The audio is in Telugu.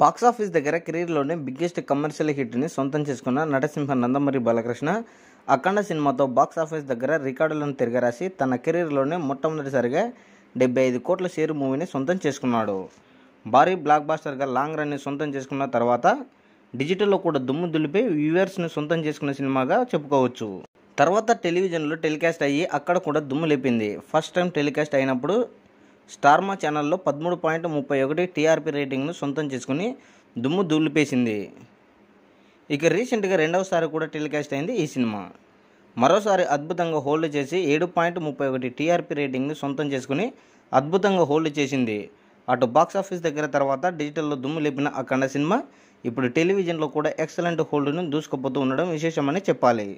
బాక్సాఫీస్ దగ్గర కెరీర్లోనే బిగ్గెస్ట్ కమర్షియల్ హిట్ని సొంతం చేసుకున్న నటసింహ నందమరి బాలకృష్ణ అఖండ సినిమాతో బాక్సాఫీస్ దగ్గర రికార్డులను తిరగరాసి తన కెరీర్లోనే మొట్టమొదటిసారిగా డెబ్బై ఐదు కోట్ల షేర్ మూవీని సొంతం చేసుకున్నాడు భారీ బ్లాక్ బాస్టర్గా లాంగ్ రన్ని సొంతం చేసుకున్న తర్వాత డిజిటల్లో కూడా దుమ్ము దులిపి వ్యూవర్స్ని సొంతం చేసుకున్న సినిమాగా చెప్పుకోవచ్చు తర్వాత టెలివిజన్లో టెలికాస్ట్ అయ్యి అక్కడ కూడా దుమ్ము లేపింది ఫస్ట్ టైం టెలికాస్ట్ అయినప్పుడు స్టార్మా ఛానల్లో పదమూడు పాయింట్ ముప్పై ఒకటి టీఆర్పీ రేటింగ్ను సొంతం చేసుకుని దుమ్ము దులిపేసింది ఇక రీసెంట్గా రెండవసారి కూడా టెలికాస్ట్ అయింది ఈ సినిమా మరోసారి అద్భుతంగా హోల్డ్ చేసి ఏడు పాయింట్ ముప్పై ఒకటి టీఆర్పీ రేటింగ్ను సొంతం చేసుకుని అద్భుతంగా హోల్డ్ చేసింది అటు బాక్సాఫీస్ దగ్గర తర్వాత డిజిటల్లో దుమ్ము లేపిన అఖండ సినిమా ఇప్పుడు టెలివిజన్లో కూడా ఎక్సలెంట్ హోల్డ్ను దూసుకుపోతూ ఉండడం విశేషమని చెప్పాలి